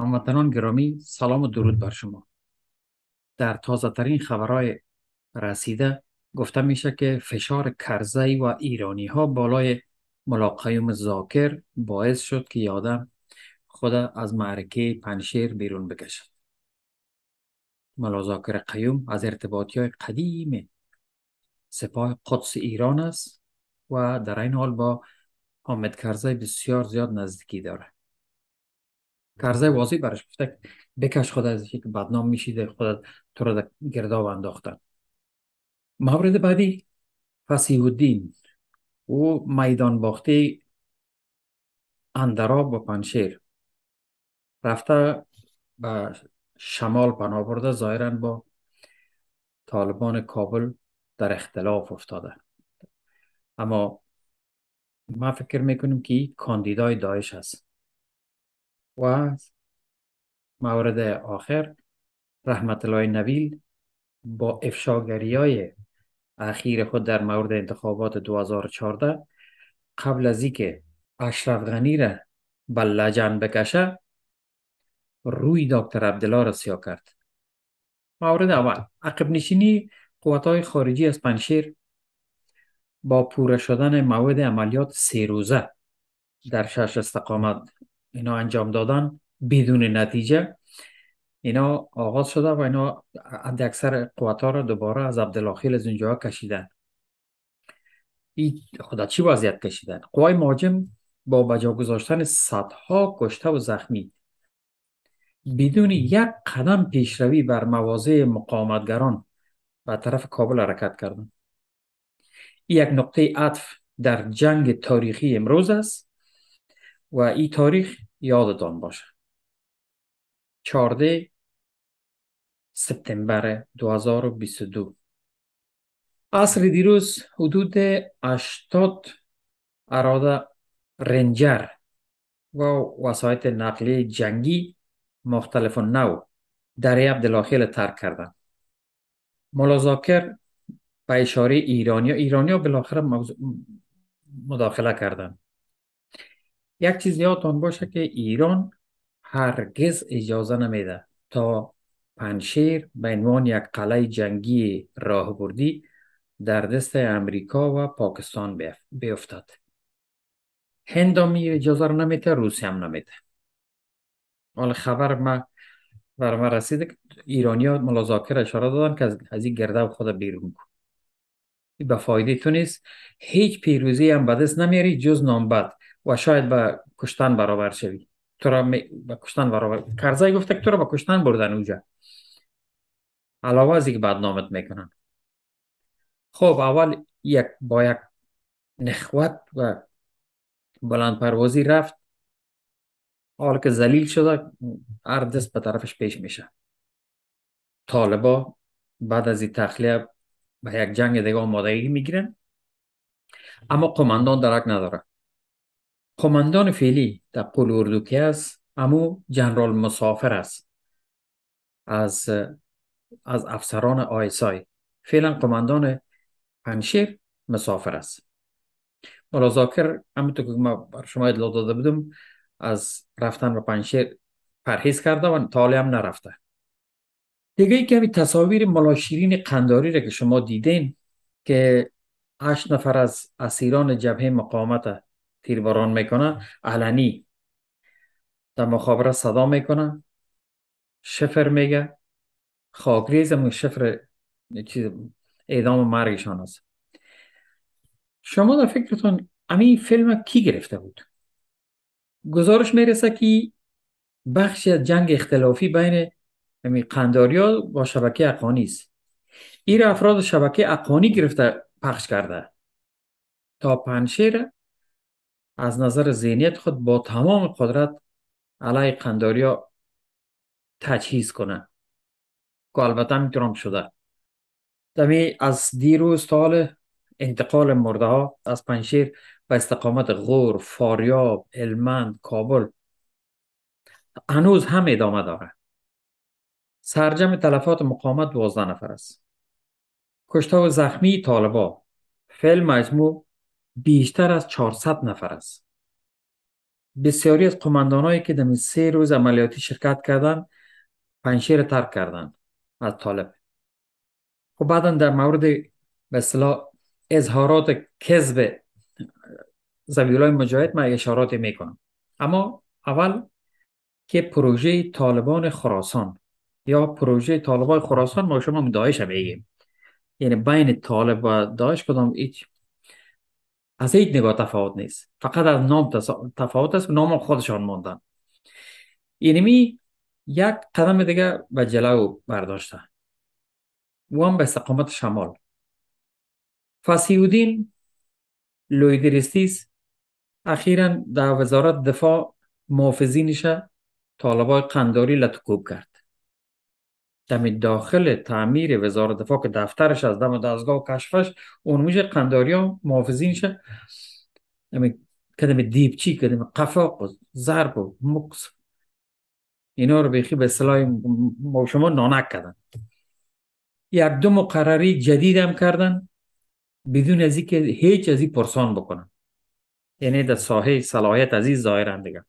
هموطنان گرامی سلام و درود بر شما در تازه ترین خبرهای رسیده گفته میشه که فشار کرزی و ایرانی ها بالای ملاقیم زاکر باعث شد که یادم خود از معرکه پنشیر بیرون بکشد ملا زاکر قیوم از ارتباطی های قدیم سپاه قدس ایران است و در این حال با حامد کرزی بسیار زیاد نزدیکی دارد کارزای واضح برش گفته بکش خود از که بدنام میشیده خودت تو را در انداختن مورد بعدی فسیح الدین او میدان باخته اندراب و پنشیر رفته به شمال پناه برده ظاهرا با طالبان کابل در اختلاف افتاده اما ما فکر میکنیم که کاندیدای داعش است و مورد آخر رحمت الله نبیل با افشاگری های اخیر خود در مورد انتخابات 2014 قبل از اینکه اشرف غنی را به لجن بکشه روی دکتر عبدالله را سیاه کرد مورد اول عقب نشینی های خارجی از پنشیر با پوره شدن مواد عملیات سه روزه در شش استقامت اینا انجام دادن بدون نتیجه اینا آغاز شده و اینا اکثر قوت دوباره از عبدالاخیل از اونجا کشیدن این خدا چی وضعیت کشیدن قوای ماجم با بجا گذاشتن صدها کشته و زخمی بدون یک قدم پیشروی بر مواضع مقاومتگران و طرف کابل حرکت کردند یک نقطه عطف در جنگ تاریخی امروز است و ای تاریخ یادتان باشه 14 سپتامبر 2022 عصر دیروز حدود 80 اراده رنجر و وسایت نقلیه جنگی مختلف و نو دریاب عبدالاخیل ترک کردن ملازاکر به اشاره ایرانی ایرانیا بالاخره مداخله کردند. یک چیز یادتان باشه که ایران هرگز اجازه نمیده تا پنشیر به عنوان یک قلعه جنگی راهبردی در دست امریکا و پاکستان بیفتد هند هم اجازه رو نمیده روسی هم نمیده حال خبر ما بر ما رسیده که ایرانی ها ملازاکر اشاره دادن که از این گرده خود بیرون کن به فایده تو نیست هیچ پیروزی هم بدست نمیاری جز نامبد و شاید به کشتن برابر شوی تو را می... به کشتن برابر کرزای گفته که تو را به کشتن بردن اونجا علاوه از که بدنامت میکنن خب اول یک با یک نخوت و بلند پروازی رفت حال که زلیل شده هر دست به طرفش پیش میشه طالبا بعد از این تخلیه به یک جنگ دیگه مادری میگیرن اما قماندان درک نداره قماندان فعلی در پل اردو است امو جنرال مسافر است از از افسران آیسای فعلا قماندان پنشیر مسافر است مولا زاکر تو که ما بر شما ادلا داده بودم از رفتن به پنشیر پرهیز کرده و تالی هم نرفته دیگه ای که تصاویر ملاشیرین قنداری را که شما دیدین که هشت نفر از اسیران جبهه مقاومت تیرباران میکنه علنی در مخابره صدا میکنه شفر میگه خاکریز همون شفر چیز اعدام مرگشان است شما در فکرتون امی فیلم کی گرفته بود گزارش میرسه که بخش جنگ اختلافی بین امی قنداریا با شبکه اقانی است ایر افراد شبکه اقانی گرفته پخش کرده تا پنشیر از نظر ذهنیت خود با تمام قدرت علی قنداریا تجهیز کنه که البته هم شده دمی از دیروز تا حال انتقال مرده ها از پنشیر به استقامت غور، فاریاب، المند، کابل هنوز هم ادامه داره سرجم تلفات مقامت دوازده نفر است کشته و زخمی طالبا فیلم مجموع بیشتر از 400 نفر است. بسیاری از هایی که در سه روز عملیاتی شرکت کردند پنشیر ترک کردند از طالب و خب بعدا در مورد مثلا اظهارات کذب زبیلای مجاهد من اشاراتی میکنم اما اول که پروژه طالبان خراسان یا پروژه طالبان خراسان ما شما داعش میگیم یعنی بین طالب و داعش کدام از هیچ نگاه تفاوت نیست فقط از نام تفاوت است نام خودشان ماندن اینمی یعنی یک قدم دیگه به جلو برداشته و هم به استقامت شمال فسیودین لویدرستیس اخیرا در وزارت دفاع محافظینش طالبای قنداری لطکوب کرد دم داخل تعمیر وزارت دفاع که دفترش از دم دستگاه و کشفش اون میشه قنداری ها دمی یعنی کدم دیبچی کدم قفاق و ضرب و مقص اینا رو بیخی به صلاح ما شما نانک کردن یک دو مقرری جدید هم کردن بدون از که هیچ از این پرسان بکنن یعنی در ساحه صلاحیت این ظاهرن دیگه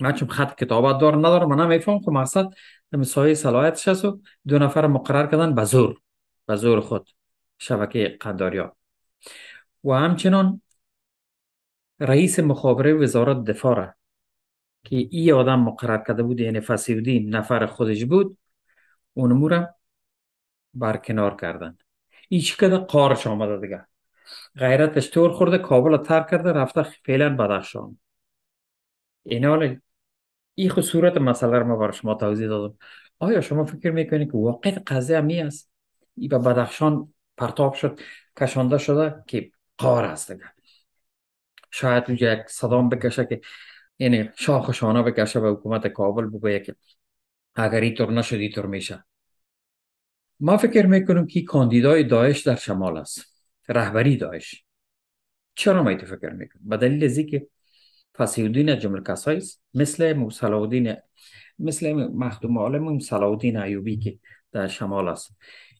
چون خط کتابت دار ندارم من نمیفهم که مقصد مساوی صلاحیت است و دو نفر مقرر کردن به زور به زور خود شبکه ها و همچنان رئیس مخابره وزارت دفاع را که ای آدم مقرر کرده بود یعنی فسیودی نفر خودش بود اونمو را برکنار کردن این کده؟ قارش آمده دیگه غیرتش طور خورده کابل ترک کرده رفته فعلا بدخشان این حال این خود صورت مسئله رو من برای شما توضیح دادم آیا شما فکر میکنید که واقع قضیه همی است ای به بدخشان پرتاب شد کشانده شده که قار است دیگه شاید اونجا یک صدام بکشه که یعنی شاخشانه بکشه به حکومت کابل بگویه که اگر طور نشد طور میشه ما فکر میکنیم که کاندیدای داعش در شمال است رهبری داعش چرا ما فکر میکنم به دلیل که فسیودین جمله کسایی است مثل موسلاودین مثل مخدوم عالم صلاح ایوبی که در شمال است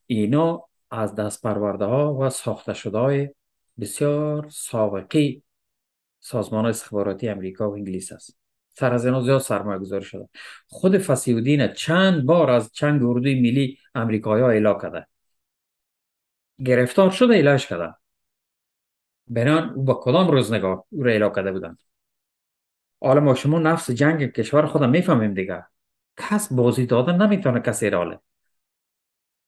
اینا از دست پرورده ها و ساخته شده های بسیار سابقی سازمان استخباراتی امریکا و انگلیس است سر از اینا زیاد سرمایه گذاری شده خود فسیودین چند بار از چند اردوی ملی امریکایی ها ایلا کرده گرفتار شده ایلاش کرده بنان او با کدام نگاه او را ایلا کرده بودند حالا ما شما نفس جنگ کشور خودم میفهمیم دیگه کس بازی داده نمیتونه کسی راله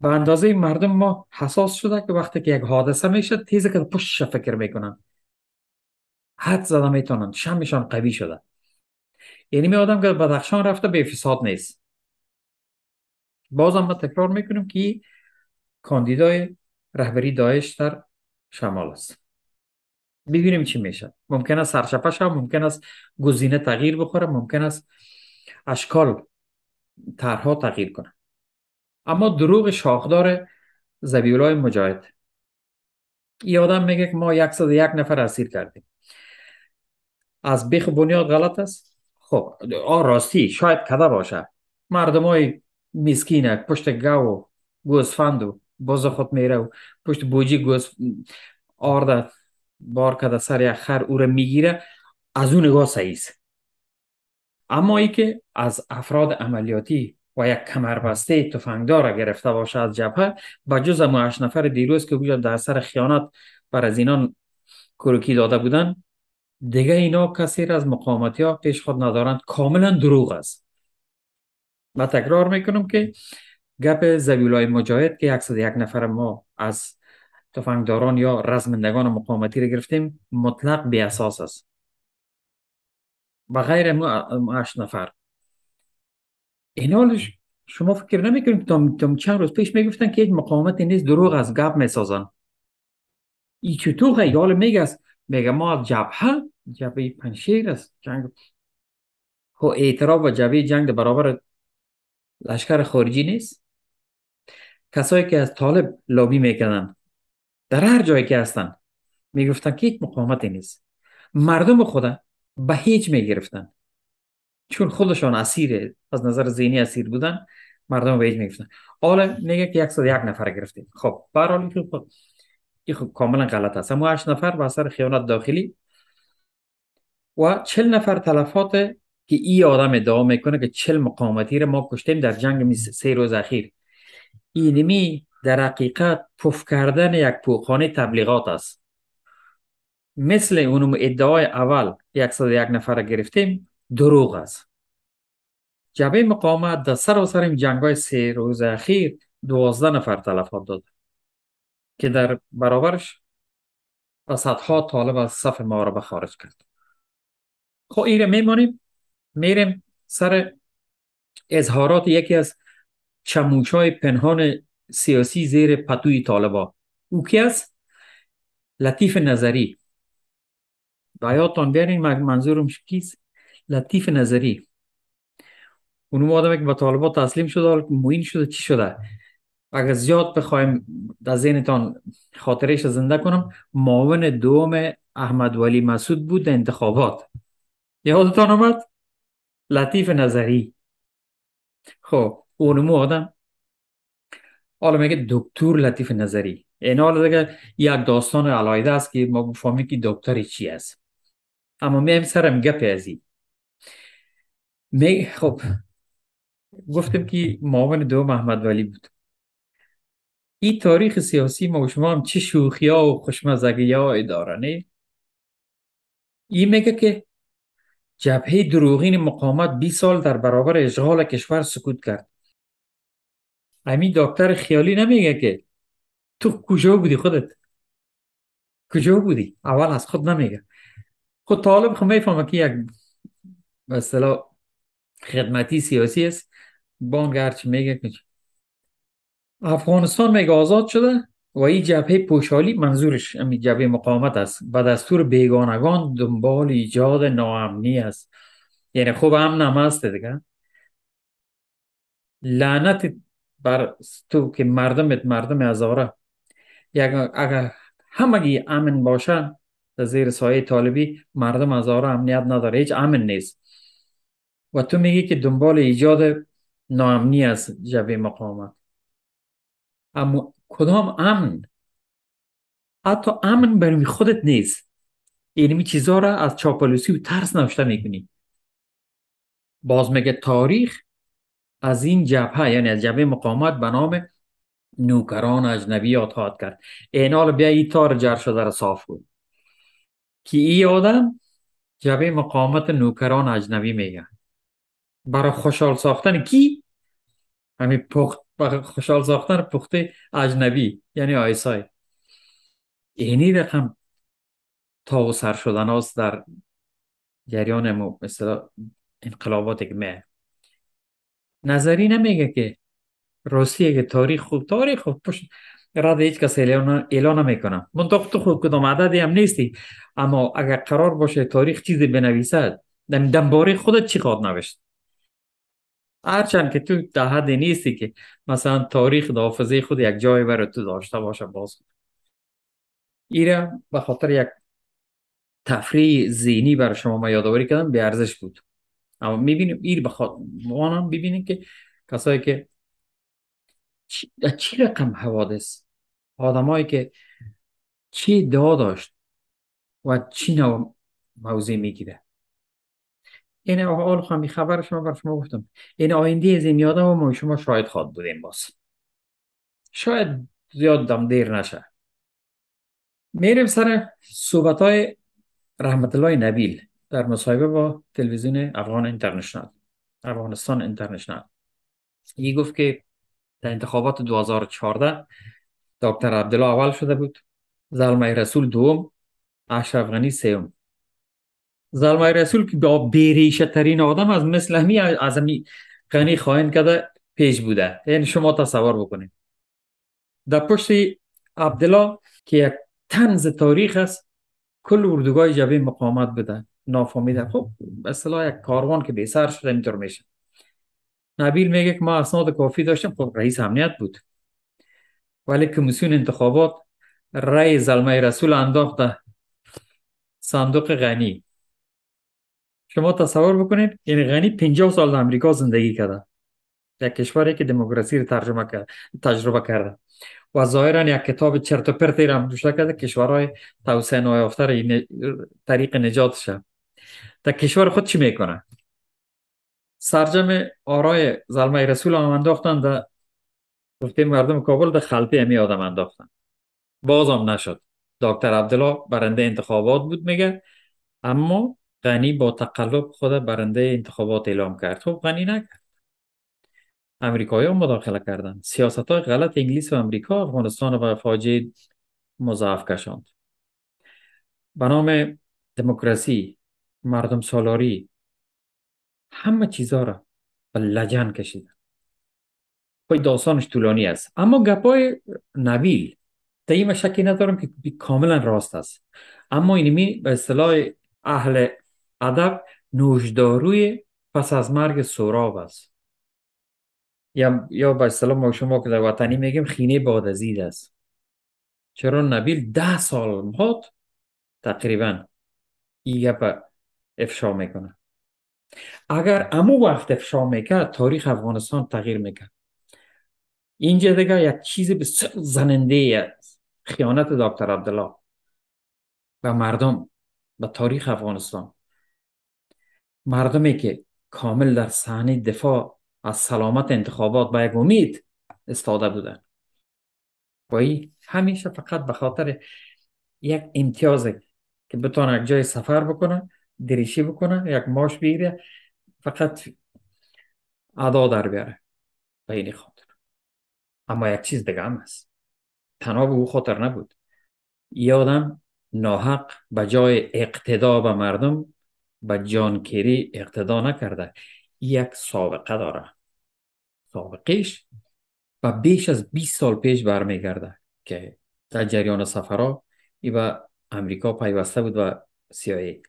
به اندازه مردم ما حساس شده که وقتی که یک حادثه میشه تیز که پشت فکر میکنن حد زده میتونن شمشان قوی شده یعنی می آدم که بدخشان رفته به فساد نیست بازم ما تکرار میکنیم که کاندیدای رهبری دایش در شمال است ببینیم چی میشه ممکن است سرچپه شد ممکن است گزینه تغییر بخوره ممکن است اشکال طرحها تغییر کنه اما دروغ شاخدار زبیولای مجاهد یه آدم میگه که ما 101 نفر اسیر کردیم از بیخ بنیاد غلط است خب آ راستی شاید کده باشه مردم های پشت گاو و گوزفند و باز خود میره و پشت بوجی گوز آرده بار که در سر یک خر او را میگیره از اون نگاه است اما ای که از افراد عملیاتی و یک کمربسته تفنگدار گرفته باشه از جبهه با جز هشت نفر دیروز که بودن در سر خیانت بر از اینان کروکی داده بودن دیگه اینا کسی از مقامتی ها پیش خود ندارند کاملا دروغ است و تکرار میکنم که گپ زبیلای مجاهد که 101 نفر ما از تفنگداران یا رزمندگان مقاومتی رو گرفتیم مطلق بی اساس است و غیر هشت نفر این حالش شما فکر نمیکنید تا چند روز پیش میگفتن که یک مقاومتی نیست دروغ از گپ میسازن ای چطور خیال میگه است میگه ما جبهه جبهه پنشیر است جنگ خو خب و جبهه جنگ برابر لشکر خارجی نیست کسایی که از طالب لابی میکنن در هر جایی که هستن میگفتن که هیچ مقاومتی نیست مردم خدا به هیچ میگرفتن چون خودشان اسیر از نظر ذهنی اسیر بودن مردم به هیچ میگفتن حالا میگه که 101 نفر گرفتیم خب برحال خب، این خب کاملا غلط است اما 8 نفر به اثر خیانت داخلی و 40 نفر تلفات که ای آدم ادعا میکنه که 40 مقاومتی رو ما کشتیم در جنگ سه روز اخیر اینمی در حقیقت پف کردن یک پوخانه تبلیغات است مثل اونم ادعای اول یک نفر گرفتیم دروغ است جبه مقامت در سر این جنگ های سه روز اخیر 12 نفر تلفات داد که در برابرش و صدها طالب از صف ما را به خارج کرد خب ایره میمانیم میریم سر اظهارات یکی از چموچای پنهان سیاسی زیر پتوی طالبا او کی است لطیف نظری به یادتان بیارین منظورم کیست لطیف نظری اونو آدمی که به طالبا تسلیم شده موین شده چی شده اگر زیاد بخوایم در ذهنتان خاطرش زنده کنم معاون دوم احمد ولی مسعود بود در انتخابات یادتان آمد لطیف نظری خب اونمو آدم حالا میگه دکتر لطیف نظری این یعنی حالا دیگه یک داستان علایده است که ما بفهمیم که دکتر چی است اما میم سرم گپ می خب گفتم که معاون دو محمد ولی بود این تاریخ سیاسی ما شما هم چه شوخی ها و خوشمزگی ها داره نه این میگه که جبهه دروغین مقامت 20 سال در برابر اشغال کشور سکوت کرد امی دکتر خیالی نمیگه که تو کجا بودی خودت کجا بودی اول از خود نمیگه خود طالب خب میفهمه که یک مثلا خدمتی سیاسی است بانگ هرچی میگه که افغانستان میگه آزاد شده و این جبهه پوشالی منظورش امی جبهه مقاومت است و دستور بیگانگان دنبال ایجاد ناامنی است یعنی خوب هم هسته دیگه لعنت بر تو که مردمت مردم ازاره اگر همگی امن باشه در زیر سایه طالبی مردم ازاره امنیت نداره هیچ امن نیست و تو میگی که دنبال ایجاد ناامنی از جبه مقاومت اما کدام امن حتی امن برمی خودت نیست اینمی یعنی چیزها را از چاپلوسی و ترس نوشته میکنی باز میگه تاریخ از این جبهه یعنی از جبهه مقاومت به نام نوکران اجنبی آتاد کرد اینال بیا ای تار جر شده را صاف کن که ای آدم جبه مقامت نوکران اجنبی میگه. برای خوشحال ساختن کی همین پخت خوشحال ساختن پخته اجنبی یعنی آیسای اینی رقم تا و سر شدن است در جریان مثلا انقلابات که نظری نمیگه که روسیه که تاریخ خوب تاریخ خوب پشت رد هیچ کس اعلان, اعلان نمیکنم تو خود کدام عددی هم نیستی اما اگر قرار باشه تاریخ چیزی بنویسد دم دنباره خودت چی خواد نوشت هرچند که تو در حد نیستی که مثلا تاریخ در حافظه خود یک جایی برای تو داشته باشه باز ایره به خاطر یک تفریح زینی برای شما ما یادآوری کردم به ارزش بود اما میبینیم ایر بخواد هم ببینیم که کسایی که چی, چی رقم حوادث آدمایی که چی ادعا داشت و چی نوع موضع میگیره این حال خواهم خبر شما بر شما گفتم این آینده از این یادم و ما شما شاید خواد بودیم باز شاید زیاد دم دیر نشه میریم سر صحبت های رحمت الله نبیل در مصاحبه با تلویزیون افغان اینترنشنال افغانستان اینترنشنال ای گفت که در انتخابات 2014 دکتر عبدالله اول شده بود زلمه رسول دوم اشرف غنی سوم زلمه رسول که با بیریشه ترین آدم از مثل همی از همی غنی خواهند کده پیش بوده یعنی شما تصور بکنید در پشت عبدالله که یک تنز تاریخ است کل اردوگاه جبه مقامت بوده. نافامیده خب مثلا یک کاروان که بیسر شده اینطور میشه نبیل میگه که ما اسناد کافی داشتیم خب رئیس امنیت بود ولی کمیسیون انتخابات رأی زلمه رسول انداخته صندوق غنی شما تصور بکنید یعنی غنی 50 سال در امریکا زندگی کرده یک کشوری که دموکراسی رو ترجمه تجربه کرده و ظاهرا یک کتاب چرت و پرتی هم دوشته کرده کشورهای توسعه نایافته یعنی طریق شد تا کشور خود چی میکنه سرجم آرای زلمه رسول هم انداختن در گفتیم مردم کابل در خلپی همی آدم انداختن باز هم نشد دکتر عبدالله برنده انتخابات بود میگه اما غنی با تقلب خود برنده انتخابات اعلام کرد خب غنی نکرد امریکایی هم مداخله کردن سیاست های غلط انگلیس و امریکا افغانستان و فاجعه مضاف کشاند به نام دموکراسی مردم سالاری همه چیزا را به لجن کشیدن پای خب، داستانش طولانی است اما گپای نویل تا این شکی ندارم که کاملا راست است اما اینمی به اصطلاح اهل ادب نوشداروی پس از مرگ سراب است یا یا به اصطلاح ما شما که در وطنی میگیم خینه بادزید است چرا نبیل ده سال مات تقریبا این گپ افشا میکنه اگر امو وقت افشا میکرد تاریخ افغانستان تغییر میکرد اینجا دیگه یک چیز بسیار زننده خیانت دکتر عبدالله به مردم به تاریخ افغانستان مردمی که کامل در صحنه دفاع از سلامت انتخابات به یک امید استاده بودن و همیشه فقط به خاطر یک امتیاز که بتونه یک جای سفر بکنه دریشی بکنه یک ماش بگیره فقط ادا در بیاره به این خاطر اما یک چیز دیگه هم هست تنها به او خاطر نبود یادم ناحق به جای اقتدا به مردم به جانکری اقتدا نکرده یک سابقه داره سابقهش و بیش از 20 سال پیش برمیگرده که در جریان سفرها ای به امریکا پیوسته بود و سیاهی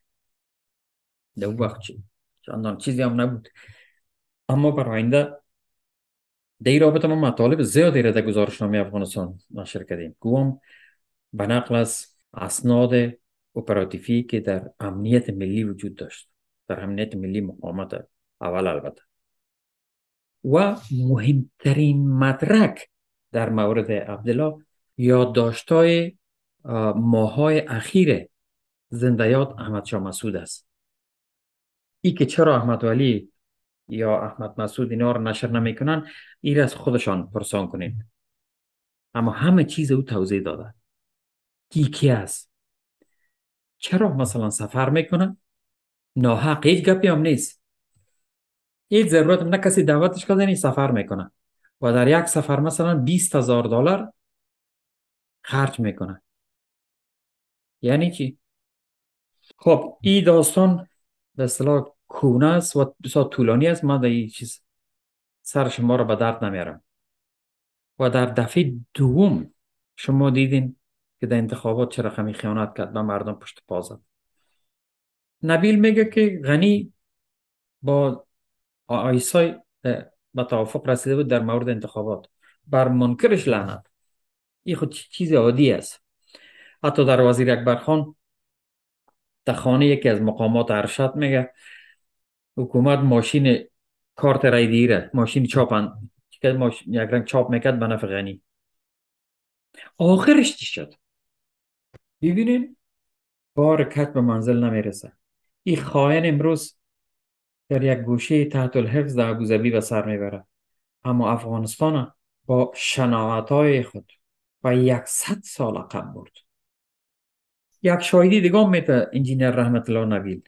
ده وقت چی چندان چیزی هم نبود اما بر آینده در این رابطه ما مطالب زیادی را در گزارشنامه افغانستان نشر کردیم گوام به نقل از اسناد اپراتیفی که در امنیت ملی وجود داشت در امنیت ملی مقامت اول البته و مهمترین مدرک در مورد عبدالله یادداشت‌های ماهای اخیر زندیات احمد شاه مسعود است ای که چرا احمد ولی یا احمد مسعود اینا رو نشر نمیکنن این از خودشان پرسان کنید اما همه چیز او توضیح داده کی کی است چرا مثلا سفر میکنن ناحق هیچ گپی هم نیست هیچ ضرورت نه کسی دعوتش کرده سفر میکنه و در یک سفر مثلا 20 هزار دلار خرج میکنه یعنی چی خب ای داستان به اصطلاح کونه است و بسیار طولانی است من در این چیز سر شما را به درد نمیارم و در دفعه دوم شما دیدین که در انتخابات چه رقمی خیانت کرد به مردم پشت پا نبیل میگه که غنی با آیسای به توافق رسیده بود در مورد انتخابات بر منکرش لعنت این خود چیز عادی است حتی در وزیر اکبر خان تخانه یکی از مقامات ارشد میگه حکومت ماشین کارت رای دیره ماشین چاپن یک رنگ چاپ میکرد به نفع غنی آخرش چی شد ببینین بار کت به منزل نمیرسه این خائن امروز در یک گوشه تحت الحفظ در ابوظبی به سر میبره اما افغانستان با شناعت های خود و یکصد سال قبل برد یک شاهدی دیگه میده انجینیر رحمت الله نبیل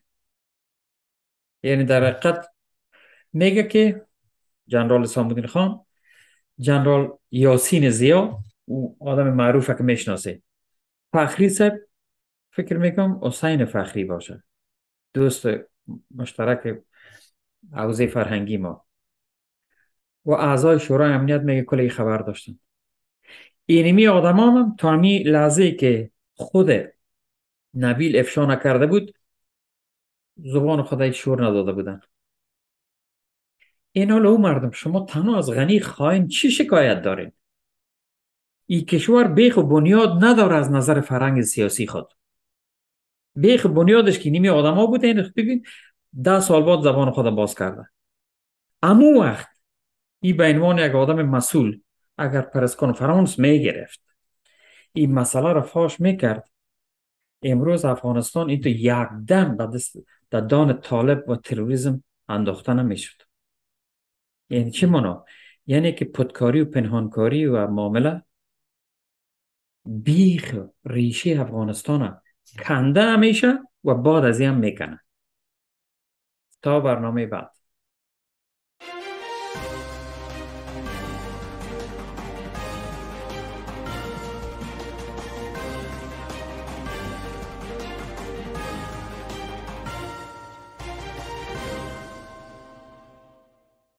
یعنی در حقیقت میگه که جنرال سامودین خان جنرال یاسین زیا او آدم معروف که میشناسه فخری صاحب فکر میکنم حسین فخری باشه دوست مشترک حوزه فرهنگی ما و اعضای شورای امنیت میگه کلی خبر داشتن اینمی آدم هم, تا لحظه که خود نبیل افشا نکرده بود زبان خدای شور نداده بودن این حال او مردم شما تنها از غنی خائن چی شکایت دارین ای کشور بیخ و بنیاد نداره از نظر فرنگ سیاسی خود بیخ بنیادش که نیمی ها بوده این ببین ده سال بعد زبان خود باز کرده امو وقت ای به عنوان یک آدم مسئول اگر پرس کنفرانس می گرفت این مسئله را فاش میکرد امروز افغانستان این تو یک دم در دان طالب و تروریسم انداخته نمیشد یعنی چی مانا؟ یعنی که پدکاری و پنهانکاری و معامله بیخ ریشه افغانستان کنده میشه و بعد از این هم میکنه تا برنامه بعد